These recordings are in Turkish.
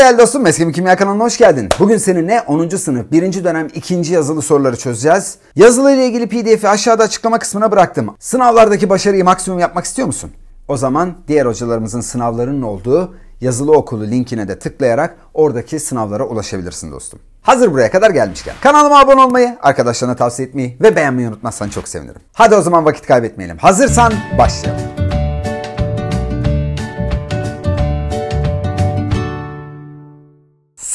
değerli dostum Meskim Kimya kanalına hoş geldin. Bugün seninle 10. sınıf 1. dönem 2. yazılı soruları çözeceğiz. Yazılı ile ilgili pdf'i aşağıda açıklama kısmına bıraktım. Sınavlardaki başarıyı maksimum yapmak istiyor musun? O zaman diğer hocalarımızın sınavlarının olduğu yazılı okulu linkine de tıklayarak oradaki sınavlara ulaşabilirsin dostum. Hazır buraya kadar gelmişken kanalıma abone olmayı, arkadaşlarına tavsiye etmeyi ve beğenmeyi unutmazsan çok sevinirim. Hadi o zaman vakit kaybetmeyelim. Hazırsan başlayalım.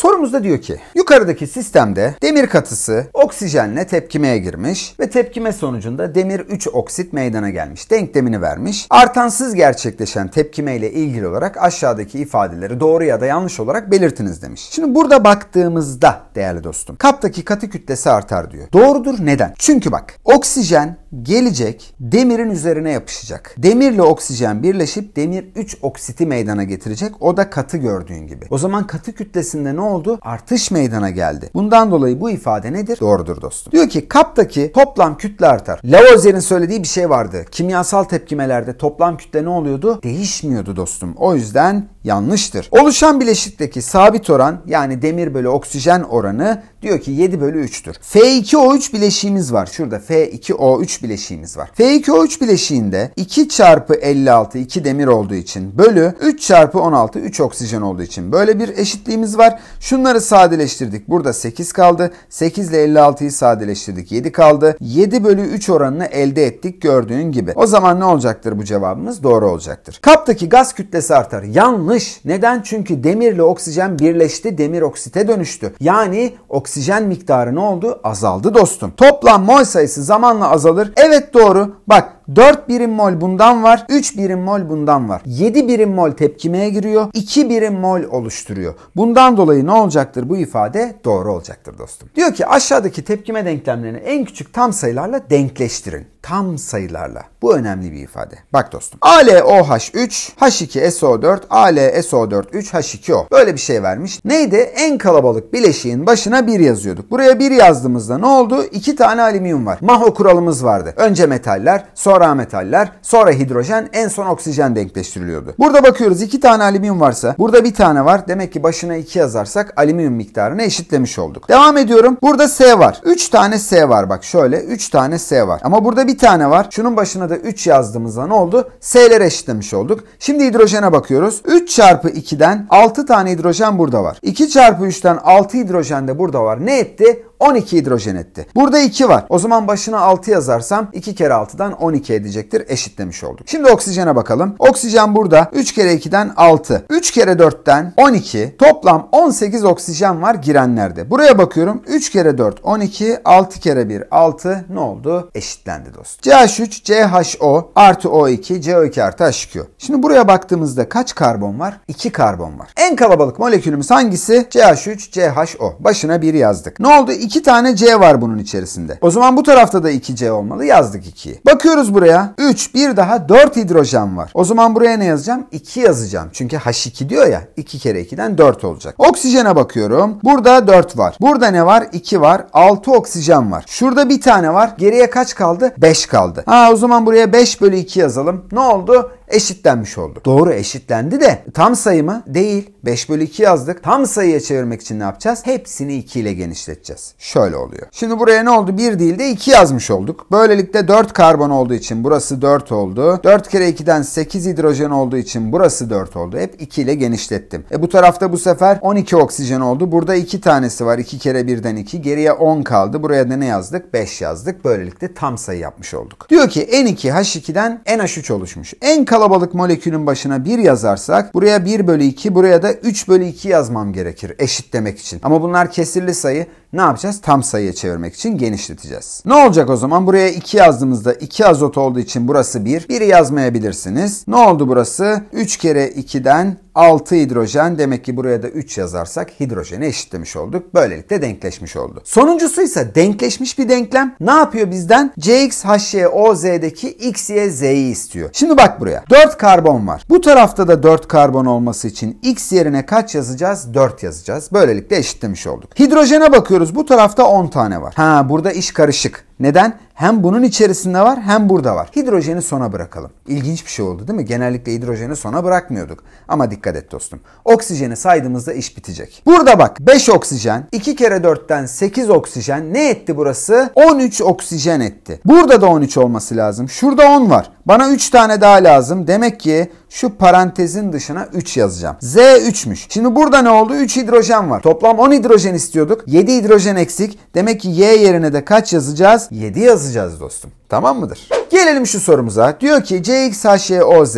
Soru Sorumuzda diyor ki yukarıdaki sistemde demir katısı oksijenle tepkimeye girmiş ve tepkime sonucunda demir 3 oksit meydana gelmiş. Denklemini vermiş. Artansız gerçekleşen tepkime ile ilgili olarak aşağıdaki ifadeleri doğru ya da yanlış olarak belirtiniz demiş. Şimdi burada baktığımızda değerli dostum kaptaki katı kütlesi artar diyor. Doğrudur neden? Çünkü bak oksijen gelecek demirin üzerine yapışacak. Demirle oksijen birleşip demir 3 oksiti meydana getirecek. O da katı gördüğün gibi. O zaman katı kütlesinde ne oldu? Artış meydana geldi. Bundan dolayı bu ifade nedir? Doğrudur dostum. Diyor ki kaptaki toplam kütle artar. Lavoisier'in söylediği bir şey vardı. Kimyasal tepkimelerde toplam kütle ne oluyordu? Değişmiyordu dostum. O yüzden yanlıştır. Oluşan bileşikteki sabit oran yani demir bölü oksijen oranı diyor ki 7 bölü 3'tür. F2O3 bileşiğimiz var. Şurada F2O3 bileşiğimiz var. F2O3 bileşiğinde 2 çarpı 56 2 demir olduğu için bölü 3 çarpı 16 3 oksijen olduğu için böyle bir eşitliğimiz var. Şu Şunları sadeleştirdik. Burada 8 kaldı. 8 ile 56'yı sadeleştirdik. 7 kaldı. 7 bölü 3 oranını elde ettik gördüğün gibi. O zaman ne olacaktır bu cevabımız? Doğru olacaktır. Kaptaki gaz kütlesi artar. Yanlış. Neden? Çünkü demirle oksijen birleşti. Demir oksite dönüştü. Yani oksijen miktarı ne oldu? Azaldı dostum. Toplam mol sayısı zamanla azalır. Evet doğru. Bak 4 birim mol bundan var. 3 birim mol bundan var. 7 birim mol tepkimeye giriyor. 2 birim mol oluşturuyor. Bundan dolayı ne olacaktır bu ifade? Doğru olacaktır dostum. Diyor ki aşağıdaki tepkime denklemlerini en küçük tam sayılarla denkleştirin tam sayılarla. Bu önemli bir ifade. Bak dostum. ALOH3, H2SO4, ALSO4, H2O. Böyle bir şey vermiş. Neydi? En kalabalık bileşiğin başına 1 yazıyorduk. Buraya 1 yazdığımızda ne oldu? 2 tane alüminyum var. Maho kuralımız vardı. Önce metaller, sonra metaller, sonra hidrojen, en son oksijen denkleştiriliyordu. Burada bakıyoruz 2 tane alüminyum varsa, burada bir tane var. Demek ki başına 2 yazarsak alüminyum miktarını eşitlemiş olduk. Devam ediyorum. Burada S var. 3 tane S var bak şöyle 3 tane S var. Ama burada bir bir tane var. Şunun başına da 3 yazdığımızda ne oldu? S'ler eşitlemiş olduk. Şimdi hidrojene bakıyoruz. 3 çarpı 2'den 6 tane hidrojen burada var. 2 çarpı 3'ten 6 hidrojen de burada var. Ne etti? 12 hidrojen etti. Burada 2 var. O zaman başına 6 yazarsam 2 kere 6'dan 12 edecektir. Eşitlemiş olduk. Şimdi oksijene bakalım. Oksijen burada 3 kere 2'den 6. 3 kere 4'ten 12. Toplam 18 oksijen var girenlerde. Buraya bakıyorum. 3 kere 4 12. 6 kere 1 6. Ne oldu? Eşitlendi dost. CH3, CHO artı O2, CO2 artı H2. Şimdi buraya baktığımızda kaç karbon var? 2 karbon var. En kalabalık molekülümüz hangisi? CH3, CHO. Başına 1 yazdık. Ne oldu? 2 tane C var bunun içerisinde. O zaman bu tarafta da 2C olmalı. Yazdık 2'yi. Bakıyoruz buraya. 3 bir daha 4 hidrojen var. O zaman buraya ne yazacağım? 2 yazacağım. Çünkü H2 diyor ya. 2 kere 2'den 4 olacak. Oksijene bakıyorum. Burada 4 var. Burada ne var? 2 var. 6 oksijen var. Şurada bir tane var. Geriye kaç kaldı? 5 kaldı. Ha o zaman buraya 5 bölü 2 yazalım. Ne oldu? eşitlenmiş oldu. Doğru eşitlendi de tam sayı mı? Değil. 5 bölü 2 yazdık. Tam sayıya çevirmek için ne yapacağız? Hepsini 2 ile genişleteceğiz. Şöyle oluyor. Şimdi buraya ne oldu? 1 değil de 2 yazmış olduk. Böylelikle 4 karbon olduğu için burası 4 oldu. 4 kere 2'den 8 hidrojen olduğu için burası 4 oldu. Hep 2 ile genişlettim. E bu tarafta bu sefer 12 oksijen oldu. Burada 2 tanesi var. 2 kere 1'den 2. Geriye 10 kaldı. Buraya da ne yazdık? 5 yazdık. Böylelikle tam sayı yapmış olduk. Diyor ki N2H2'den NH3 oluşmuş. En kalabalık molekülün başına 1 yazarsak buraya 1 bölü 2 buraya da 3 bölü 2 yazmam gerekir eşit demek için. Ama bunlar kesirli sayı ne yapacağız? Tam sayıya çevirmek için genişleteceğiz. Ne olacak o zaman? Buraya 2 yazdığımızda 2 azot olduğu için burası 1. 1'i yazmayabilirsiniz. Ne oldu burası? 3 kere 2'den 6 hidrojen demek ki buraya da 3 yazarsak hidrojeni eşitlemiş olduk. Böylelikle denkleşmiş oldu. Sonuncusu ise denkleşmiş bir denklem. Ne yapıyor bizden? CXHYOZ'deki X, Z'yi istiyor. Şimdi bak buraya. 4 karbon var. Bu tarafta da 4 karbon olması için X yerine kaç yazacağız? 4 yazacağız. Böylelikle eşitlemiş olduk. Hidrojene bakıyoruz. Bu tarafta 10 tane var. Ha burada iş karışık. Neden? Hem bunun içerisinde var hem burada var. Hidrojeni sona bırakalım. İlginç bir şey oldu değil mi? Genellikle hidrojeni sona bırakmıyorduk. Ama dikkat et dostum. Oksijeni saydığımızda iş bitecek. Burada bak 5 oksijen, 2 kere 4'ten 8 oksijen ne etti burası? 13 oksijen etti. Burada da 13 olması lazım. Şurada 10 var. Bana 3 tane daha lazım. Demek ki şu parantezin dışına 3 yazacağım. Z 3'müş. Şimdi burada ne oldu? 3 hidrojen var. Toplam 10 hidrojen istiyorduk. 7 hidrojen eksik. Demek ki Y yerine de kaç yazacağız? 7 yazacağız dostum. Tamam mıdır? Gelelim şu sorumuza. Diyor ki CXHYOZ,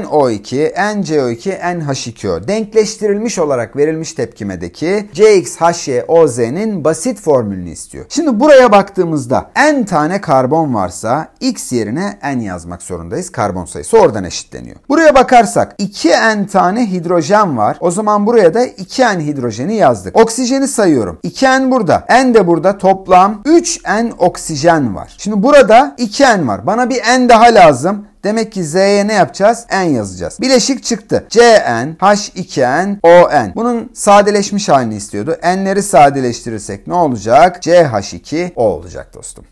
NO2, NCO2, NH2O denkleştirilmiş olarak verilmiş tepkimedeki CXHYOZ'nin basit formülünü istiyor. Şimdi buraya baktığımızda N tane karbon varsa X yerine N yazmak zorundayız. Karbon sayısı oradan eşitleniyor. Buraya bakarsak 2N tane hidrojen var. O zaman buraya da 2N hidrojeni yazdık. Oksijeni sayıyorum. 2N burada. N de burada. Toplam 3N oksijen var. Şimdi burada Burada 2n var. Bana bir n daha lazım. Demek ki z'ye ne yapacağız? n yazacağız. Bileşik çıktı. cn, h2n, on. Bunun sadeleşmiş halini istiyordu. n'leri sadeleştirirsek ne olacak? ch2o olacak dostum.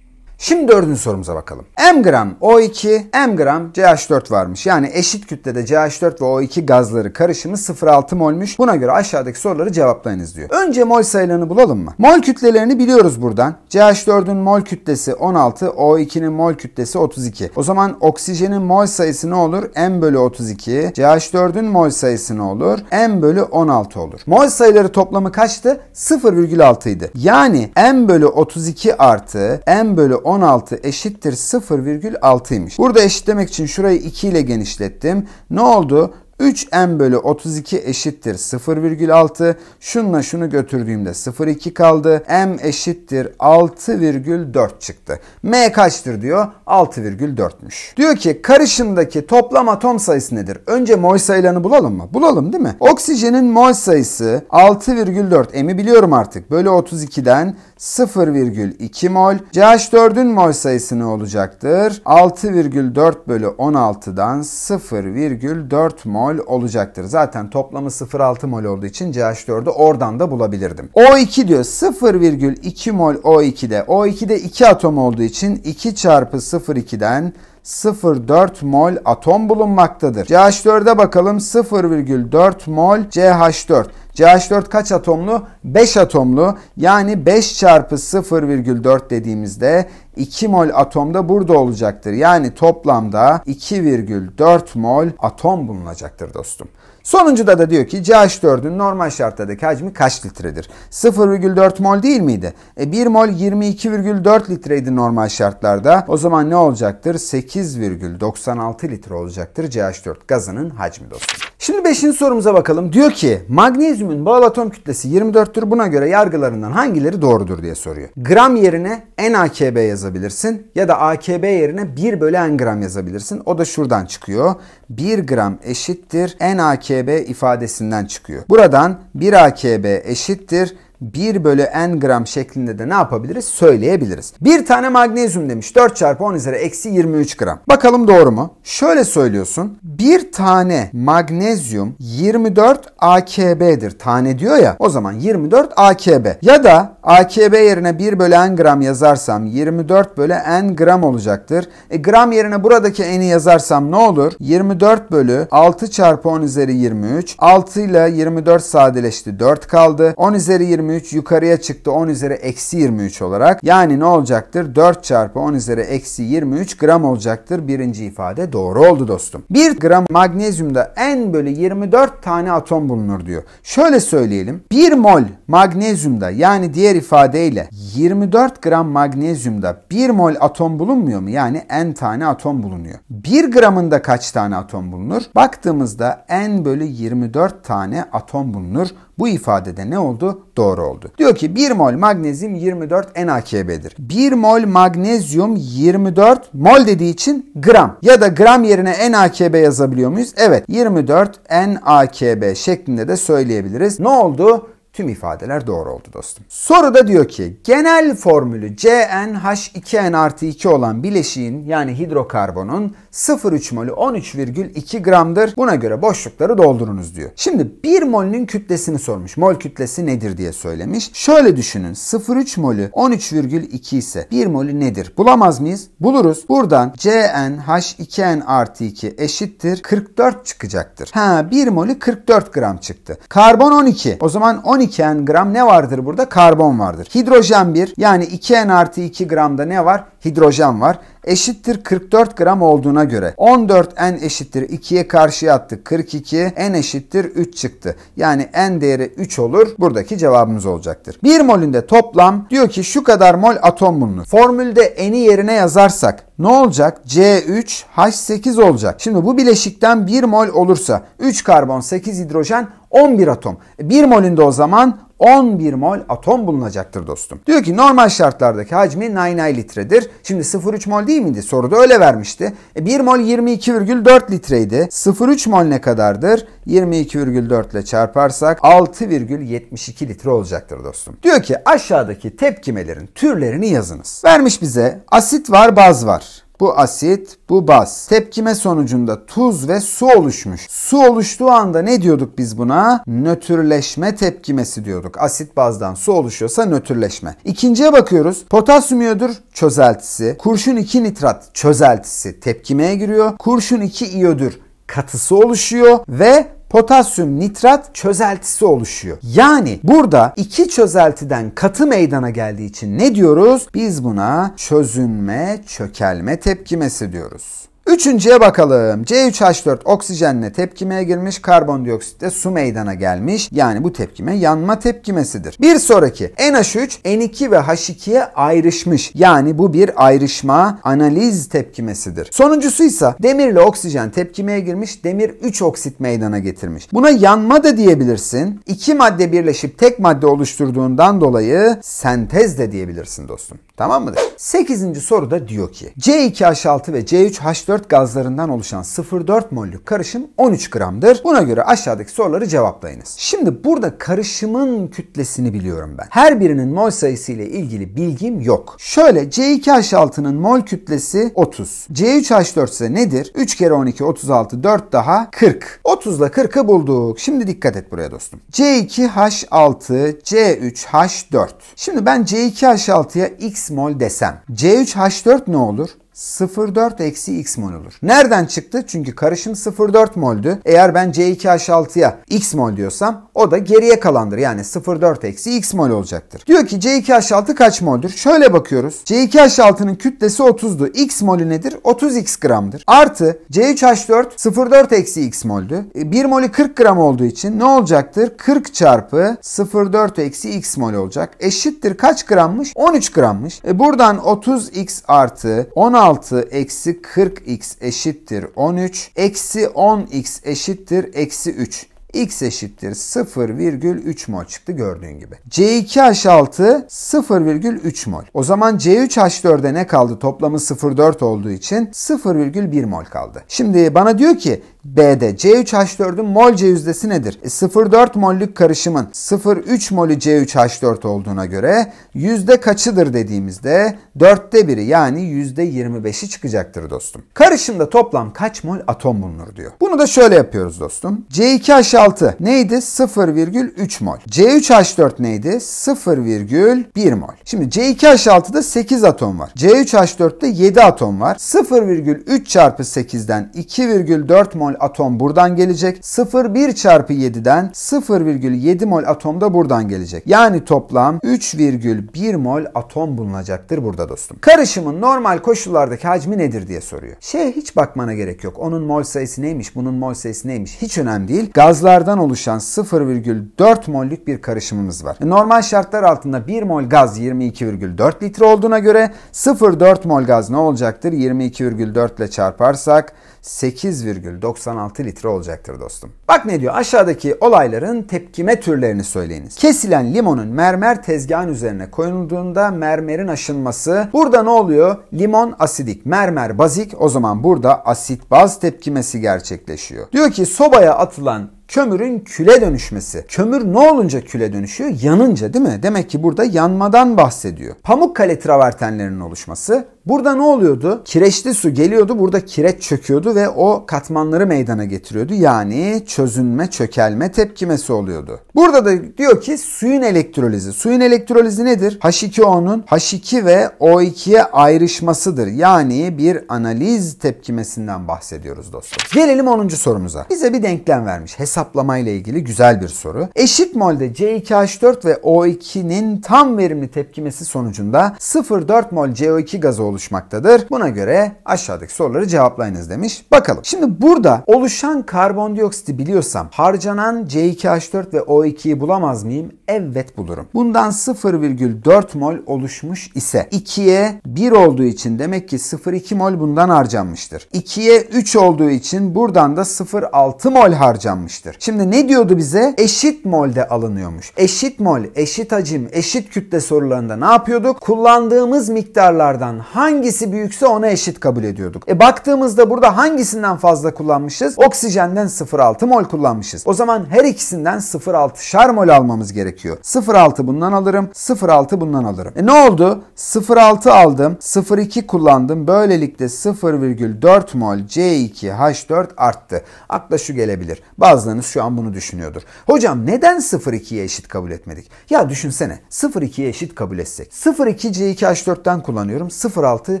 Şimdi dördüncü sorumuza bakalım. M gram O2, M gram CH4 varmış. Yani eşit kütlede CH4 ve O2 gazları karışımı 0,6 molmuş. Buna göre aşağıdaki soruları cevaplayınız diyor. Önce mol sayılarını bulalım mı? Mol kütlelerini biliyoruz buradan. CH4'ün mol kütlesi 16, O2'nin mol kütlesi 32. O zaman oksijenin mol sayısı ne olur? M bölü 32. CH4'ün mol sayısı ne olur? M bölü 16 olur. Mol sayıları toplamı kaçtı? 0,6 idi. Yani M bölü 32 artı M bölü 16 16 eşittir 0,6'ymış. Burada eşitlemek için şurayı 2 ile genişlettim. Ne oldu? 3m bölü 32 eşittir 0,6. Şunla şunu götürdüğümde 0,2 kaldı. m eşittir 6,4 çıktı. m kaçtır diyor? 6,4'müş. Diyor ki karışımdaki toplam atom sayısı nedir? Önce mol sayılarını bulalım mı? Bulalım değil mi? Oksijenin mol sayısı 6,4. m'i biliyorum artık. Bölü 32'den 0,2 mol. CH4'ün mol sayısı ne olacaktır? 6,4 bölü 16'dan 0,4 mol olacaktır. Zaten toplamı 0,6 mol olduğu için CH4'ü oradan da bulabilirdim. O2 diyor 0,2 mol O2'de. O2'de 2 atom olduğu için 2 çarpı 0,2'den 0,4 mol atom bulunmaktadır. CH4'e bakalım 0,4 mol CH4. CH4 kaç atomlu? 5 atomlu yani 5 çarpı 0,4 dediğimizde 2 mol atomda burada olacaktır. Yani toplamda 2,4 mol atom bulunacaktır dostum. Sonuncuda da diyor ki CH4'ün normal şartlardaki hacmi kaç litredir? 0,4 mol değil miydi? E 1 mol 22,4 litreydi normal şartlarda. O zaman ne olacaktır? 8,96 litre olacaktır CH4 gazının hacmi dostum. Şimdi 5. sorumuza bakalım. Diyor ki magnezyumun bal atom kütlesi 24 tesettür buna göre yargılarından hangileri doğrudur diye soruyor. Gram yerine en NAKB yazabilirsin ya da AKB yerine 1 bölü en gram yazabilirsin. O da şuradan çıkıyor. 1 gram eşittir en NAKB ifadesinden çıkıyor. Buradan 1 AKB eşittir 1 bölü n gram şeklinde de ne yapabiliriz? Söyleyebiliriz. Bir tane magnezyum demiş. 4 çarpı 10 üzeri eksi 23 gram. Bakalım doğru mu? Şöyle söylüyorsun. Bir tane magnezyum 24 AKB'dir. Tane diyor ya. O zaman 24 AKB. Ya da AKB yerine 1 bölü n gram yazarsam 24 bölü n gram olacaktır. E, gram yerine buradaki n'i yazarsam ne olur? 24 bölü 6 çarpı 10 üzeri 23. 6 ile 24 sadeleşti. 4 kaldı. 10 üzeri 23 23 yukarıya çıktı 10 üzeri eksi 23 olarak. Yani ne olacaktır? 4 çarpı 10 üzeri eksi 23 gram olacaktır. Birinci ifade doğru oldu dostum. 1 gram magnezyumda en bölü 24 tane atom bulunur diyor. Şöyle söyleyelim. 1 mol magnezyumda yani diğer ifadeyle 24 gram magnezyumda 1 mol atom bulunmuyor mu? Yani n tane atom bulunuyor. 1 gramında kaç tane atom bulunur? Baktığımızda n bölü 24 tane atom bulunur. Bu ifadede ne oldu? Doğru oldu. Diyor ki 1 mol magnezyum 24 NaKB'dir. 1 mol magnezyum 24 mol dediği için gram ya da gram yerine NaKB yazabiliyor muyuz? Evet 24 NaKB şeklinde de söyleyebiliriz. Ne oldu? Tüm ifadeler doğru oldu dostum. Soru da diyor ki genel formülü CnH2n artı 2 olan bileşiğin yani hidrokarbonun 0,3 molü 13,2 gramdır. Buna göre boşlukları doldurunuz diyor. Şimdi 1 molünün kütlesini sormuş. Mol kütlesi nedir diye söylemiş. Şöyle düşünün 0,3 molü 13,2 ise 1 molü nedir? Bulamaz mıyız? Buluruz. Buradan CnH2n artı 2 eşittir 44 çıkacaktır. Ha 1 molü 44 gram çıktı. Karbon 12. O zaman 12 iken gram ne vardır burada? Karbon vardır. Hidrojen 1 yani 2N artı 2 gramda ne var? Hidrojen var. Eşittir 44 gram olduğuna göre 14N eşittir 2'ye karşıya attık 42. N eşittir 3 çıktı. Yani N değeri 3 olur. Buradaki cevabımız olacaktır. 1 molünde toplam diyor ki şu kadar mol atom bulunur. Formülde N'i yerine yazarsak ne olacak? C3H8 olacak. Şimdi bu bileşikten 1 mol olursa 3 karbon 8 hidrojen 11 atom. 1 e, molünde o zaman 11 mol atom bulunacaktır dostum. Diyor ki normal şartlardaki hacmi 99 litredir. Şimdi 0,3 mol değil miydi? Soruda öyle vermişti. E 1 mol 22,4 litreydi. 0,3 mol ne kadardır? 22,4 ile çarparsak 6,72 litre olacaktır dostum. Diyor ki aşağıdaki tepkimelerin türlerini yazınız. Vermiş bize asit var, baz var. Bu asit, bu baz. Tepkime sonucunda tuz ve su oluşmuş. Su oluştuğu anda ne diyorduk biz buna? Nötrleşme tepkimesi diyorduk. Asit bazdan su oluşuyorsa nötrleşme. İkinciye bakıyoruz. Potasyum iyodür çözeltisi. Kurşun 2 nitrat çözeltisi tepkimeye giriyor. Kurşun 2 iyodür katısı oluşuyor ve potasyum nitrat çözeltisi oluşuyor. Yani burada iki çözeltiden katı meydana geldiği için ne diyoruz? Biz buna çözünme, çökelme tepkimesi diyoruz. Üçüncüye bakalım. C3H4 oksijenle tepkimeye girmiş, karbondioksitle su meydana gelmiş. Yani bu tepkime yanma tepkimesidir. Bir sonraki NH3, N2 ve H2'ye ayrışmış. Yani bu bir ayrışma analiz tepkimesidir. Sonuncusu ise demirle oksijen tepkimeye girmiş, demir 3 oksit meydana getirmiş. Buna yanma da diyebilirsin. İki madde birleşip tek madde oluşturduğundan dolayı sentez de diyebilirsin dostum. Tamam mıdır? 8. soruda diyor ki C2H6 ve C3H4 4 gazlarından oluşan 0,4 mollük karışım 13 gramdır. Buna göre aşağıdaki soruları cevaplayınız. Şimdi burada karışımın kütlesini biliyorum ben. Her birinin mol sayısı ile ilgili bilgim yok. Şöyle C2H6'nın mol kütlesi 30. C3H4 ise nedir? 3 kere 12 36 4 daha 40. 30 ile 40'ı bulduk. Şimdi dikkat et buraya dostum. C2H6 C3H4. Şimdi ben C2H6'ya X mol desem. C3H4 ne olur? 0,4 eksi x mol olur. Nereden çıktı? Çünkü karışım 0,4 moldü. Eğer ben C2H6'ya x mol diyorsam o da geriye kalandır. Yani 0,4 eksi x mol olacaktır. Diyor ki C2H6 kaç moldür? Şöyle bakıyoruz. C2H6'nın kütlesi 30'du. X molü nedir? 30 x gramdır. Artı C3H4 0,4 eksi x moldü. 1 e, molü 40 gram olduğu için ne olacaktır? 40 çarpı 0,4 eksi x mol olacak. Eşittir kaç grammış? 13 grammış. E buradan 30 x artı 16 16 eksi 40x eşittir 13. Eksi 10x eşittir eksi 3 x eşittir 0,3 mol çıktı gördüğün gibi. C2H6 0,3 mol. O zaman C3H4'e ne kaldı? Toplamı 0,4 olduğu için 0,1 mol kaldı. Şimdi bana diyor ki B'de C3H4'ün mol C yüzdesi nedir? E, 0,4 mollük karışımın 0,3 molü C3H4 olduğuna göre yüzde kaçıdır dediğimizde 4'te biri yani yüzde %25'i çıkacaktır dostum. Karışımda toplam kaç mol atom bulunur diyor. Bunu da şöyle yapıyoruz dostum. C2H6 neydi? 0,3 mol. C3H4 neydi? 0,1 mol. Şimdi C2H6'da 8 atom var. C3H4'te 7 atom var. 0,3 çarpı 8'den 2,4 mol mol atom buradan gelecek. 0,1 çarpı 7'den 0,7 mol atom da buradan gelecek. Yani toplam 3,1 mol atom bulunacaktır burada dostum. Karışımın normal koşullardaki hacmi nedir diye soruyor. Şeye hiç bakmana gerek yok. Onun mol sayısı neymiş, bunun mol sayısı neymiş hiç önemli değil. Gazlardan oluşan 0,4 mollük bir karışımımız var. E, normal şartlar altında 1 mol gaz 22,4 litre olduğuna göre 0,4 mol gaz ne olacaktır? 22,4 ile çarparsak 8,96 litre olacaktır dostum. Bak ne diyor aşağıdaki olayların tepkime türlerini söyleyiniz. Kesilen limonun mermer tezgahın üzerine koyulduğunda mermerin aşınması. Burada ne oluyor? Limon asidik, mermer bazik. O zaman burada asit baz tepkimesi gerçekleşiyor. Diyor ki sobaya atılan kömürün küle dönüşmesi. Kömür ne olunca küle dönüşüyor? Yanınca değil mi? Demek ki burada yanmadan bahsediyor. Pamukkale travertenlerinin oluşması. Burada ne oluyordu? Kireçli su geliyordu, burada kireç çöküyordu ve o katmanları meydana getiriyordu. Yani çözünme, çökelme tepkimesi oluyordu. Burada da diyor ki suyun elektrolizi. Suyun elektrolizi nedir? H2O'nun H2 ve O2'ye ayrışmasıdır. Yani bir analiz tepkimesinden bahsediyoruz dostum. Gelelim 10. sorumuza. Bize bir denklem vermiş. Hesap hesaplamayla ilgili güzel bir soru. Eşit molde C2H4 ve O2'nin tam verimli tepkimesi sonucunda 0,4 mol CO2 gazı oluşmaktadır. Buna göre aşağıdaki soruları cevaplayınız demiş. Bakalım. Şimdi burada oluşan karbondioksiti biliyorsam harcanan C2H4 ve O2'yi bulamaz mıyım? Evet bulurum. Bundan 0,4 mol oluşmuş ise 2'ye 1 olduğu için demek ki 0,2 mol bundan harcanmıştır. 2'ye 3 olduğu için buradan da 0,6 mol harcanmıştır verilmiştir. Şimdi ne diyordu bize? Eşit molde alınıyormuş. Eşit mol, eşit hacim, eşit kütle sorularında ne yapıyorduk? Kullandığımız miktarlardan hangisi büyükse ona eşit kabul ediyorduk. E baktığımızda burada hangisinden fazla kullanmışız? Oksijenden 0.6 mol kullanmışız. O zaman her ikisinden 0.6 şar mol almamız gerekiyor. 0.6 bundan alırım, 0.6 bundan alırım. E ne oldu? 0.6 aldım, 0.2 kullandım. Böylelikle 0,4 mol C2H4 arttı. Akla şu gelebilir. Bazıları insanlarınız şu an bunu düşünüyordur. Hocam neden 0,2'ye eşit kabul etmedik? Ya düşünsene 0,2'ye eşit kabul etsek. 0,2 C2H4'ten kullanıyorum. 0,6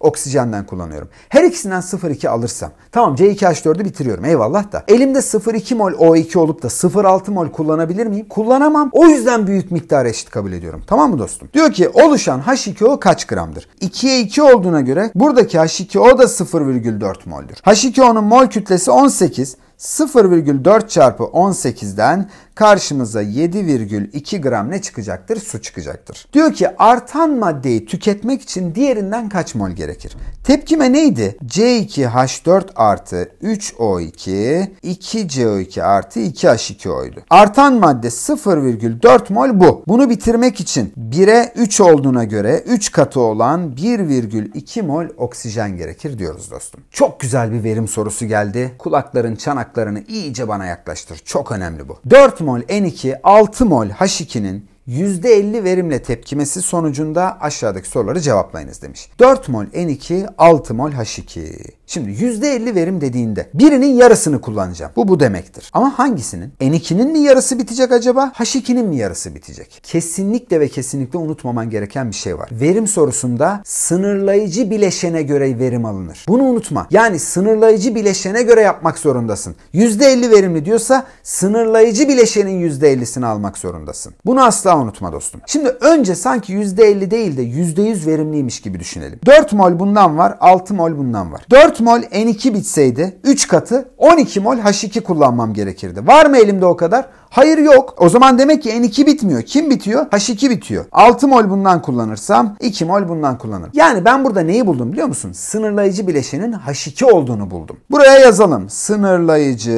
oksijenden kullanıyorum. Her ikisinden 0,2 alırsam. Tamam C2H4'ü bitiriyorum eyvallah da. Elimde 0,2 mol O2 olup da 0,6 mol kullanabilir miyim? Kullanamam. O yüzden büyük miktar eşit kabul ediyorum. Tamam mı dostum? Diyor ki oluşan H2O kaç gramdır? 2'ye 2 olduğuna göre buradaki H2O da 0,4 moldür. H2O'nun mol kütlesi 18. 0,4 çarpı 18'den karşımıza 7,2 gram ne çıkacaktır? Su çıkacaktır. Diyor ki artan maddeyi tüketmek için diğerinden kaç mol gerekir? Tepkime neydi? C2H4 artı 3O2, 2CO2 artı 2H2O'ydu. Artan madde 0,4 mol bu. Bunu bitirmek için 1'e 3 olduğuna göre 3 katı olan 1,2 mol oksijen gerekir diyoruz dostum. Çok güzel bir verim sorusu geldi. Kulakların çanaklarını iyice bana yaklaştır. Çok önemli bu. 4 mol N2, 6 mol H2'nin %50 verimle tepkimesi sonucunda aşağıdaki soruları cevaplayınız demiş. 4 mol N2, 6 mol H2. Şimdi %50 verim dediğinde birinin yarısını kullanacağım. Bu bu demektir. Ama hangisinin? N2'nin mi yarısı bitecek acaba? H2'nin mi yarısı bitecek? Kesinlikle ve kesinlikle unutmaman gereken bir şey var. Verim sorusunda sınırlayıcı bileşene göre verim alınır. Bunu unutma. Yani sınırlayıcı bileşene göre yapmak zorundasın. %50 verimli diyorsa sınırlayıcı bileşenin %50'sini almak zorundasın. Bunu asla unutma dostum. Şimdi önce sanki %50 değil de %100 verimliymiş gibi düşünelim. 4 mol bundan var, 6 mol bundan var. 4 4 mol N2 bitseydi 3 katı 12 mol H2 kullanmam gerekirdi. Var mı elimde o kadar? Hayır yok. O zaman demek ki N2 bitmiyor. Kim bitiyor? H2 bitiyor. 6 mol bundan kullanırsam 2 mol bundan kullanırım. Yani ben burada neyi buldum biliyor musun? Sınırlayıcı bileşenin H2 olduğunu buldum. Buraya yazalım. Sınırlayıcı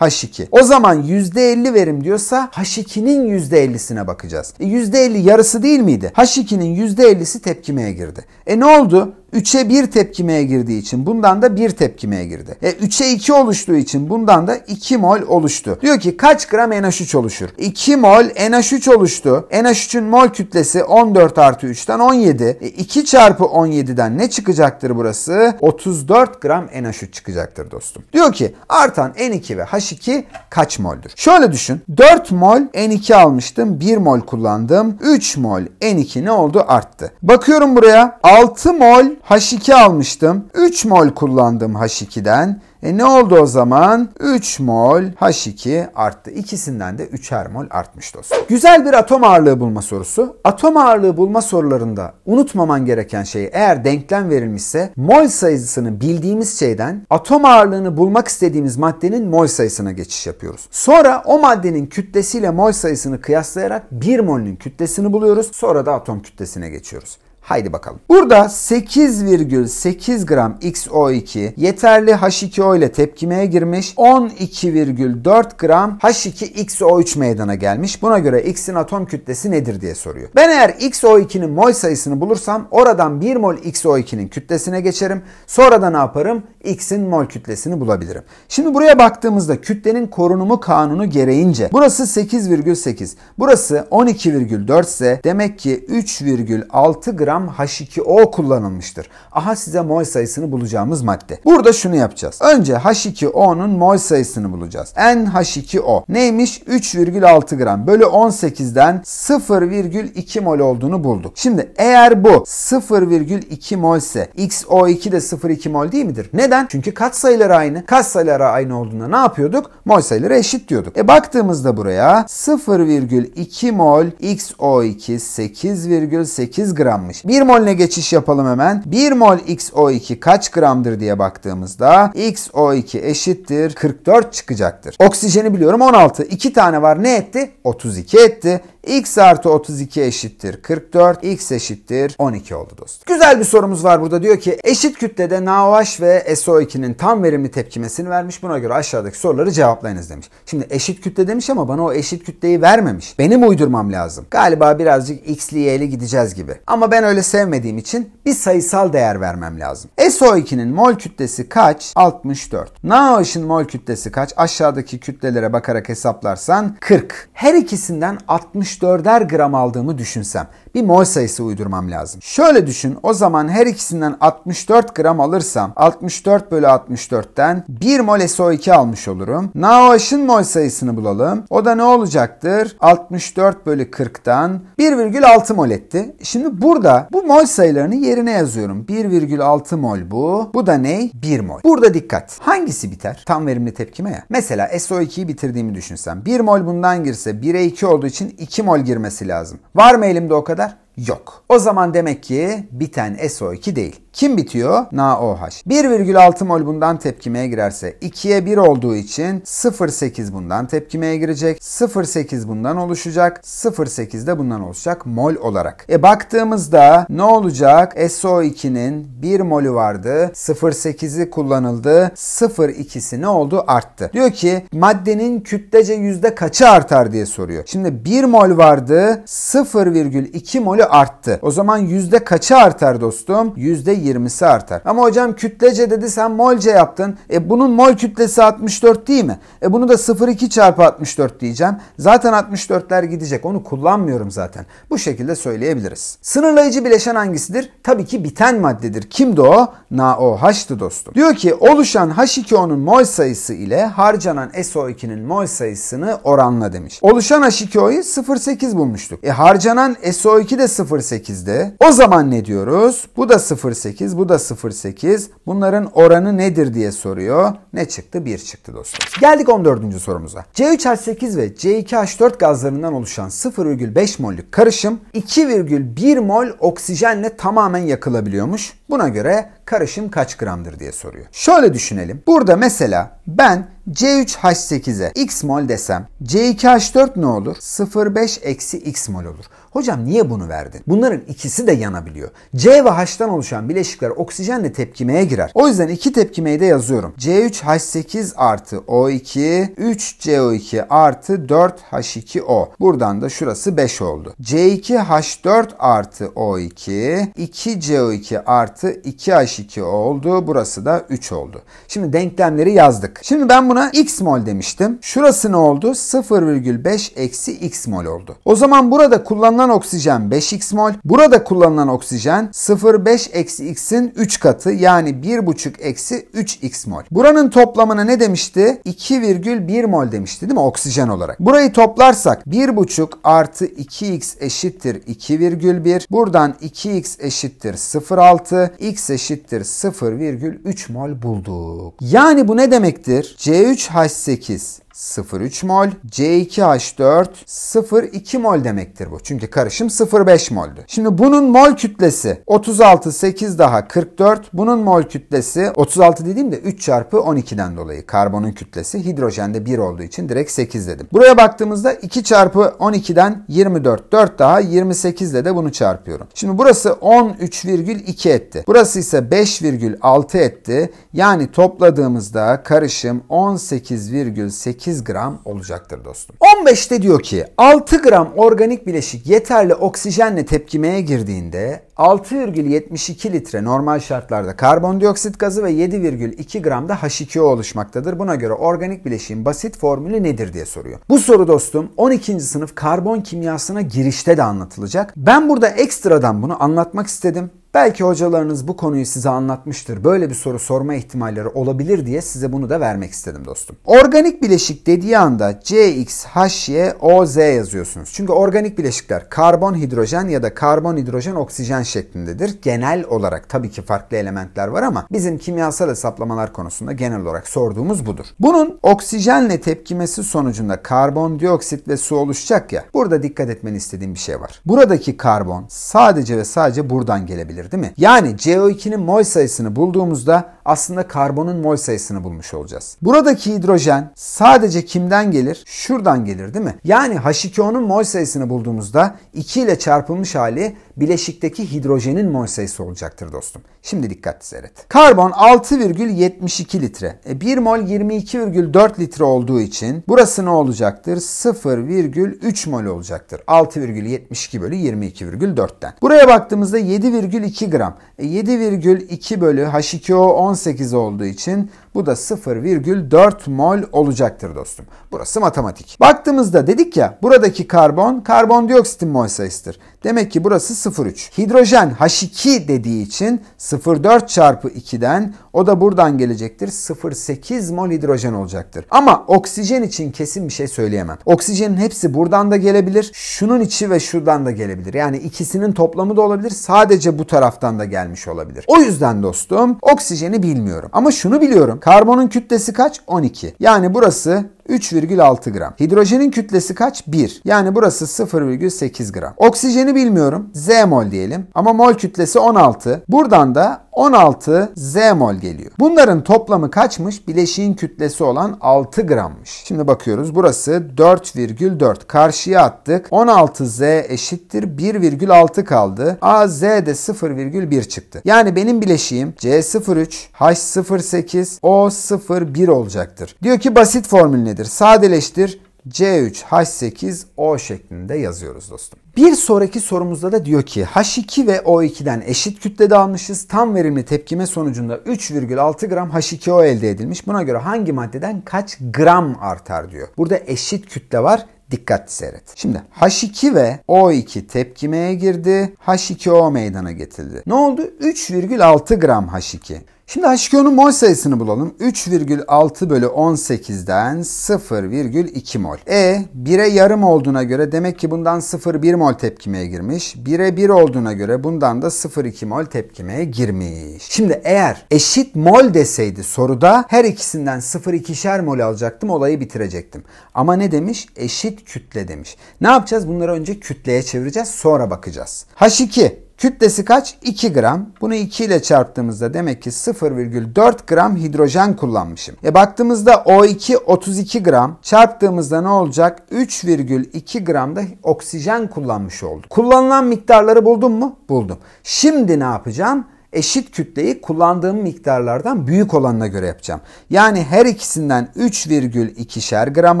H2. O zaman %50 verim diyorsa H2'nin %50'sine bakacağız. E %50 yarısı değil miydi? H2'nin %50'si tepkimeye girdi. E ne oldu? 3'e 1 tepkimeye girdiği için bundan da 1 tepkimeye girdi. E 3'e 2 oluştuğu için bundan da 2 mol oluştu. Diyor ki kaç gram NH NH3 oluşur. 2 mol NH3 oluştu. NH3'ün mol kütlesi 14 artı 3'ten 17. E 2 çarpı 17'den ne çıkacaktır burası? 34 gram NH3 çıkacaktır dostum. Diyor ki artan N2 ve H2 kaç moldur? Şöyle düşün. 4 mol N2 almıştım. 1 mol kullandım. 3 mol N2 ne oldu? Arttı. Bakıyorum buraya. 6 mol H2 almıştım. 3 mol kullandım H2'den. E ne oldu o zaman? 3 mol H2 arttı. İkisinden de 3'er mol artmış dostum. Güzel bir atom ağırlığı bulma sorusu. Atom ağırlığı bulma sorularında unutmaman gereken şey eğer denklem verilmişse mol sayısını bildiğimiz şeyden atom ağırlığını bulmak istediğimiz maddenin mol sayısına geçiş yapıyoruz. Sonra o maddenin kütlesiyle mol sayısını kıyaslayarak 1 molünün kütlesini buluyoruz. Sonra da atom kütlesine geçiyoruz. Haydi bakalım. Burada 8,8 gram XO2 yeterli H2O ile tepkimeye girmiş. 12,4 gram H2XO3 meydana gelmiş. Buna göre X'in atom kütlesi nedir diye soruyor. Ben eğer XO2'nin mol sayısını bulursam oradan 1 mol XO2'nin kütlesine geçerim. Sonra da ne yaparım? X'in mol kütlesini bulabilirim. Şimdi buraya baktığımızda kütlenin korunumu kanunu gereğince burası 8,8 burası 12,4 ise demek ki 3,6 gram gram H2O kullanılmıştır. Aha size mol sayısını bulacağımız madde. Burada şunu yapacağız. Önce H2O'nun mol sayısını bulacağız. NH2O neymiş? 3,6 gram bölü 18'den 0,2 mol olduğunu bulduk. Şimdi eğer bu 0,2 mol ise XO2 de 0,2 mol değil midir? Neden? Çünkü katsayıları aynı. Katsayıları aynı olduğunda ne yapıyorduk? Mol sayıları eşit diyorduk. E baktığımızda buraya 0,2 mol XO2 8,8 grammış. 1 ne geçiş yapalım hemen. 1 mol XO2 kaç gramdır diye baktığımızda XO2 eşittir 44 çıkacaktır. Oksijeni biliyorum 16. 2 tane var ne etti? 32 etti x artı 32 eşittir 44, x eşittir 12 oldu dostum. Güzel bir sorumuz var burada diyor ki eşit kütlede NaOH ve SO2'nin tam verimli tepkimesini vermiş. Buna göre aşağıdaki soruları cevaplayınız demiş. Şimdi eşit kütle demiş ama bana o eşit kütleyi vermemiş. Benim uydurmam lazım. Galiba birazcık x'li y'li gideceğiz gibi. Ama ben öyle sevmediğim için bir sayısal değer vermem lazım. SO2'nin mol kütlesi kaç? 64. NaOH'ın mol kütlesi kaç? Aşağıdaki kütlelere bakarak hesaplarsan 40. Her ikisinden 64 3-4'er gram aldığımı düşünsem bir mol sayısı uydurmam lazım. Şöyle düşün o zaman her ikisinden 64 gram alırsam 64 bölü 64'ten 1 mol SO2 almış olurum. NaOH'ın mol sayısını bulalım. O da ne olacaktır? 64 bölü 40'tan 1,6 mol etti. Şimdi burada bu mol sayılarını yerine yazıyorum. 1,6 mol bu. Bu da ne? 1 mol. Burada dikkat. Hangisi biter? Tam verimli tepkime ya. Mesela SO2'yi bitirdiğimi düşünsem. 1 mol bundan girse 1'e 2 olduğu için 2 mol girmesi lazım. Var mı elimde o kadar? yok. O zaman demek ki biten SO2 değil. Kim bitiyor? NaOH. 1,6 mol bundan tepkimeye girerse 2'ye 1 olduğu için 0,8 bundan tepkimeye girecek. 0,8 bundan oluşacak. 0,8 de bundan oluşacak mol olarak. E baktığımızda ne olacak? SO2'nin 1 molü vardı. 0,8'i kullanıldı. 0,2'si ne oldu? Arttı. Diyor ki maddenin kütlece yüzde kaçı artar diye soruyor. Şimdi 1 mol vardı. 0,2 molü arttı. O zaman yüzde kaça artar dostum? Yüzde yirmisi artar. Ama hocam kütlece dedi sen molce yaptın. E bunun mol kütlesi 64 değil mi? E bunu da 0,2 çarpı 64 diyeceğim. Zaten 64'ler gidecek. Onu kullanmıyorum zaten. Bu şekilde söyleyebiliriz. Sınırlayıcı bileşen hangisidir? Tabii ki biten maddedir. Kimdi o? NaOH'tı dostum. Diyor ki oluşan H2O'nun mol sayısı ile harcanan SO2'nin mol sayısını oranla demiş. Oluşan H2O'yu 0,8 bulmuştuk. E harcanan SO2 de 0.8'de. O zaman ne diyoruz? Bu da 0.8, bu da 0.8. Bunların oranı nedir diye soruyor. Ne çıktı? 1 çıktı dostlar. Geldik 14. sorumuza. C3H8 ve C2H4 gazlarından oluşan 0,5 mollük karışım 2,1 mol oksijenle tamamen yakılabiliyormuş. Buna göre karışım kaç gramdır diye soruyor. Şöyle düşünelim. Burada mesela ben C3H8'e x mol desem C2H4 ne olur? 0,5 eksi x mol olur. Hocam niye bunu verdin? Bunların ikisi de yanabiliyor. C ve H'tan oluşan bileşikler oksijenle tepkimeye girer. O yüzden iki tepkimeyi de yazıyorum. C3H8 artı O2, 3CO2 artı 4H2O. Buradan da şurası 5 oldu. C2H4 artı O2, 2CO2 artı 2H2O oldu. Burası da 3 oldu. Şimdi denklemleri yazdık. Şimdi ben buna x mol demiştim. Şurası ne oldu? 0,5 eksi x mol oldu. O zaman burada kullanılan Kullanılan oksijen 5x mol. Burada kullanılan oksijen 0,5 x'in 3 katı yani 1,5 3x mol. Buranın toplamına ne demişti? 2,1 mol demişti değil mi oksijen olarak? Burayı toplarsak 1,5 artı 2x eşittir 2,1. Buradan 2x eşittir 0,6. x eşittir 0,3 mol bulduk. Yani bu ne demektir? C3H8 0,3 mol. C2H4 0,2 mol demektir bu. Çünkü karışım 0,5 moldu. Şimdi bunun mol kütlesi 36, 8 daha 44. Bunun mol kütlesi 36 dediğimde 3 çarpı 12'den dolayı. Karbonun kütlesi hidrojende 1 olduğu için direkt 8 dedim. Buraya baktığımızda 2 çarpı 12'den 24, 4 daha 28 ile de bunu çarpıyorum. Şimdi burası 13,2 etti. Burası ise 5,6 etti. Yani topladığımızda karışım 18,8 8 gram olacaktır dostum. 15'te diyor ki 6 gram organik bileşik yeterli oksijenle tepkimeye girdiğinde 6,72 litre normal şartlarda karbondioksit gazı ve 7,2 gramda da H2O oluşmaktadır. Buna göre organik bileşiğin basit formülü nedir diye soruyor. Bu soru dostum 12. sınıf karbon kimyasına girişte de anlatılacak. Ben burada ekstradan bunu anlatmak istedim. Belki hocalarınız bu konuyu size anlatmıştır. Böyle bir soru sorma ihtimalleri olabilir diye size bunu da vermek istedim dostum. Organik bileşik dediği anda CXHYOZ yazıyorsunuz. Çünkü organik bileşikler karbon hidrojen ya da karbon hidrojen oksijen şeklindedir. Genel olarak tabii ki farklı elementler var ama bizim kimyasal hesaplamalar konusunda genel olarak sorduğumuz budur. Bunun oksijenle tepkimesi sonucunda karbondioksit ve su oluşacak ya. Burada dikkat etmeni istediğim bir şey var. Buradaki karbon sadece ve sadece buradan gelebilir değil mi? Yani CO2'nin mol sayısını bulduğumuzda aslında karbonun mol sayısını bulmuş olacağız. Buradaki hidrojen sadece kimden gelir? Şuradan gelir değil mi? Yani H2O'nun mol sayısını bulduğumuzda 2 ile çarpılmış hali bileşikteki hidrojenin mol sayısı olacaktır dostum. Şimdi dikkatli seyret. Karbon 6,72 litre. E 1 mol 22,4 litre olduğu için burası ne olacaktır? 0,3 mol olacaktır. 6,72 bölü 22,4'ten. Buraya baktığımızda 7,2 gram. E 7,2 bölü H2O 10 18 olduğu için bu da 0,4 mol olacaktır dostum. Burası matematik. Baktığımızda dedik ya buradaki karbon karbondioksitin mol sayısıdır. Demek ki burası 0,3. Hidrojen H2 dediği için 0,4 çarpı 2'den o da buradan gelecektir. 0,8 mol hidrojen olacaktır. Ama oksijen için kesin bir şey söyleyemem. Oksijenin hepsi buradan da gelebilir. Şunun içi ve şuradan da gelebilir. Yani ikisinin toplamı da olabilir. Sadece bu taraftan da gelmiş olabilir. O yüzden dostum oksijeni bilmiyorum. Ama şunu biliyorum. Karbonun kütlesi kaç? 12. Yani burası 3,6 gram. Hidrojenin kütlesi kaç? 1. Yani burası 0,8 gram. Oksijeni bilmiyorum. Z mol diyelim. Ama mol kütlesi 16. Buradan da 16 Z mol geliyor. Bunların toplamı kaçmış? Bileşiğin kütlesi olan 6 grammış. Şimdi bakıyoruz burası 4,4 karşıya attık. 16 Z eşittir 1,6 kaldı. A Z de 0,1 çıktı. Yani benim bileşiğim C03 H08 O01 olacaktır. Diyor ki basit formül formülünü nedir? Sadeleştir. C3H8O şeklinde yazıyoruz dostum. Bir sonraki sorumuzda da diyor ki H2 ve O2'den eşit kütle almışız. Tam verimli tepkime sonucunda 3,6 gram H2O elde edilmiş. Buna göre hangi maddeden kaç gram artar diyor. Burada eşit kütle var. Dikkatli seyret. Şimdi H2 ve O2 tepkimeye girdi. H2O meydana getirdi. Ne oldu? 3,6 gram H2. Şimdi h 2 mol sayısını bulalım. 3,6 bölü 18'den 0,2 mol. E 1'e yarım olduğuna göre demek ki bundan 0,1 mol tepkimeye girmiş. 1'e 1 olduğuna göre bundan da 0,2 mol tepkimeye girmiş. Şimdi eğer eşit mol deseydi soruda her ikisinden 0,2'şer mol alacaktım olayı bitirecektim. Ama ne demiş? Eşit kütle demiş. Ne yapacağız? Bunları önce kütleye çevireceğiz sonra bakacağız. H2 Kütlesi kaç? 2 gram. Bunu 2 ile çarptığımızda demek ki 0,4 gram hidrojen kullanmışım. E baktığımızda O2 32 gram. Çarptığımızda ne olacak? 3,2 gram da oksijen kullanmış oldum. Kullanılan miktarları buldum mu? Buldum. Şimdi ne yapacağım? eşit kütleyi kullandığım miktarlardan büyük olanına göre yapacağım. Yani her ikisinden 3,2'şer gram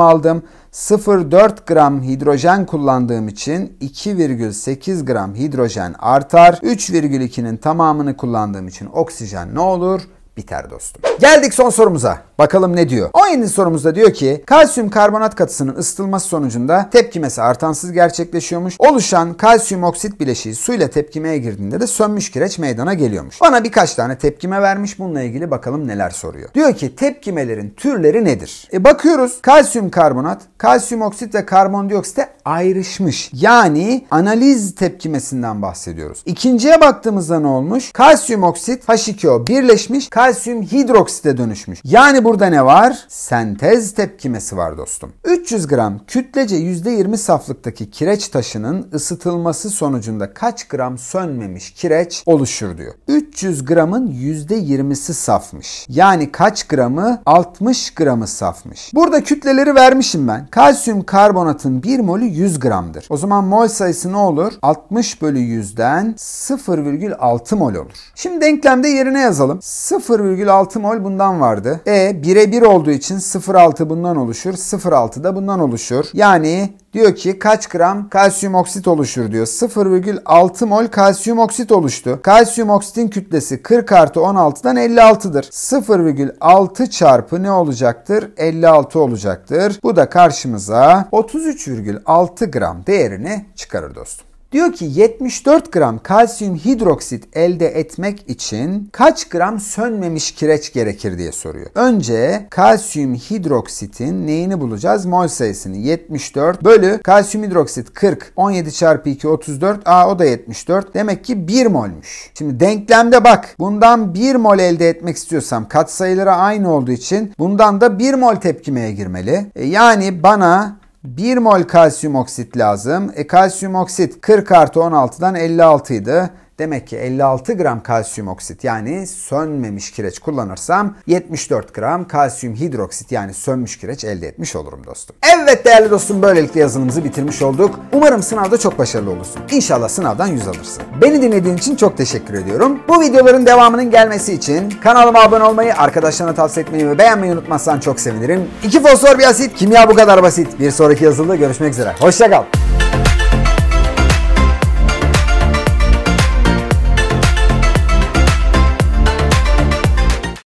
aldım. 0,4 gram hidrojen kullandığım için 2,8 gram hidrojen artar. 3,2'nin tamamını kullandığım için oksijen ne olur? biter dostum. Geldik son sorumuza. Bakalım ne diyor? 17. sorumuzda diyor ki kalsiyum karbonat katısının ısıtılması sonucunda tepkimesi artansız gerçekleşiyormuş. Oluşan kalsiyum oksit bileşiği suyla tepkimeye girdiğinde de sönmüş kireç meydana geliyormuş. Bana birkaç tane tepkime vermiş. Bununla ilgili bakalım neler soruyor. Diyor ki tepkimelerin türleri nedir? E bakıyoruz. Kalsiyum karbonat, kalsiyum oksit ve karbondioksite ayrışmış. Yani analiz tepkimesinden bahsediyoruz. İkinciye baktığımızda ne olmuş? Kalsiyum oksit H2O birleşmiş. Kalsiyum kalsiyum hidroksite dönüşmüş. Yani burada ne var? Sentez tepkimesi var dostum. 300 gram kütlece %20 saflıktaki kireç taşının ısıtılması sonucunda kaç gram sönmemiş kireç oluşur diyor. 300 gramın %20'si safmış. Yani kaç gramı? 60 gramı safmış. Burada kütleleri vermişim ben. Kalsiyum karbonatın 1 molü 100 gramdır. O zaman mol sayısı ne olur? 60 bölü 100'den 0,6 mol olur. Şimdi denklemde yerine yazalım. 0 0,6 mol bundan vardı. E 1'e 1 olduğu için 0,6 bundan oluşur. 0,6 da bundan oluşur. Yani diyor ki kaç gram kalsiyum oksit oluşur diyor. 0,6 mol kalsiyum oksit oluştu. Kalsiyum oksitin kütlesi 40 artı 16'dan 56'dır. 0,6 çarpı ne olacaktır? 56 olacaktır. Bu da karşımıza 33,6 gram değerini çıkarır dostum. Diyor ki 74 gram kalsiyum hidroksit elde etmek için kaç gram sönmemiş kireç gerekir diye soruyor. Önce kalsiyum hidroksitin neyini bulacağız? Mol sayısını 74 bölü kalsiyum hidroksit 40 17 çarpı 2 34 A o da 74 demek ki 1 molmüş. Şimdi denklemde bak bundan 1 mol elde etmek istiyorsam katsayıları aynı olduğu için bundan da 1 mol tepkimeye girmeli. E yani bana 1 mol kalsiyum oksit lazım. E, kalsiyum oksit 40 artı 16'dan 56 idi. Demek ki 56 gram kalsiyum oksit yani sönmemiş kireç kullanırsam 74 gram kalsiyum hidroksit yani sönmüş kireç elde etmiş olurum dostum. Evet değerli dostum böylelikle yazılımımızı bitirmiş olduk. Umarım sınavda çok başarılı olursun. İnşallah sınavdan 100 alırsın. Beni dinlediğin için çok teşekkür ediyorum. Bu videoların devamının gelmesi için kanalıma abone olmayı, arkadaşlarına tavsiye etmeyi ve beğenmeyi unutmazsan çok sevinirim. İki fosfor bir asit, kimya bu kadar basit. Bir sonraki yazılıda görüşmek üzere. Hoşçakal.